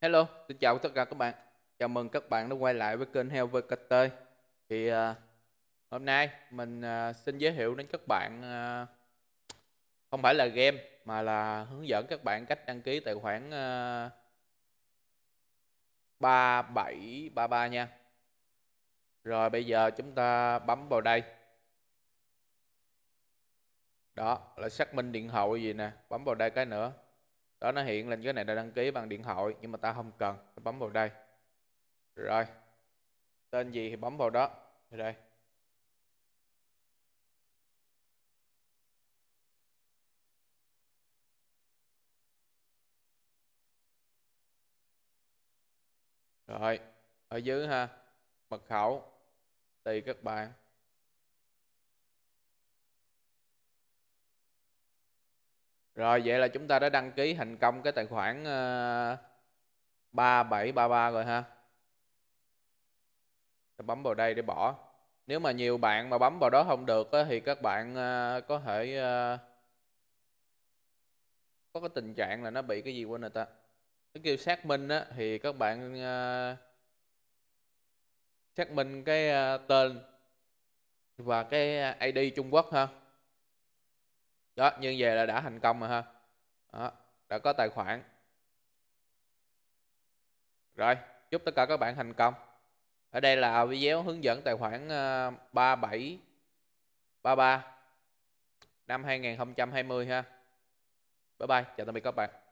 Hello, xin chào tất cả các bạn. Chào mừng các bạn đã quay lại với kênh Heo VKT. Thì uh, hôm nay mình uh, xin giới thiệu đến các bạn uh, không phải là game mà là hướng dẫn các bạn cách đăng ký tài khoản uh, 3733 nha. Rồi bây giờ chúng ta bấm vào đây. Đó, là xác minh điện thoại gì nè, bấm vào đây cái nữa đó nó hiện lên cái này đã đăng ký bằng điện thoại nhưng mà ta không cần bấm vào đây rồi tên gì thì bấm vào đó đây rồi ở dưới ha mật khẩu tùy các bạn Rồi vậy là chúng ta đã đăng ký thành công cái tài khoản uh, ờ, 3733 rồi ha. bấm vào đây để bỏ. Nếu mà nhiều bạn mà bấm vào đó không được thì các bạn ờ, có thể ờ, có cái tình trạng là nó bị cái gì quên rồi ta. Nó kêu xác minh á, thì các bạn xác minh cái tên và cái ID Trung Quốc ha đó như vậy là đã thành công rồi ha đó, đã có tài khoản rồi chúc tất cả các bạn thành công ở đây là video hướng dẫn tài khoản 37 ờ, 33 năm 2020 ha bye bye chào tạm biệt các bạn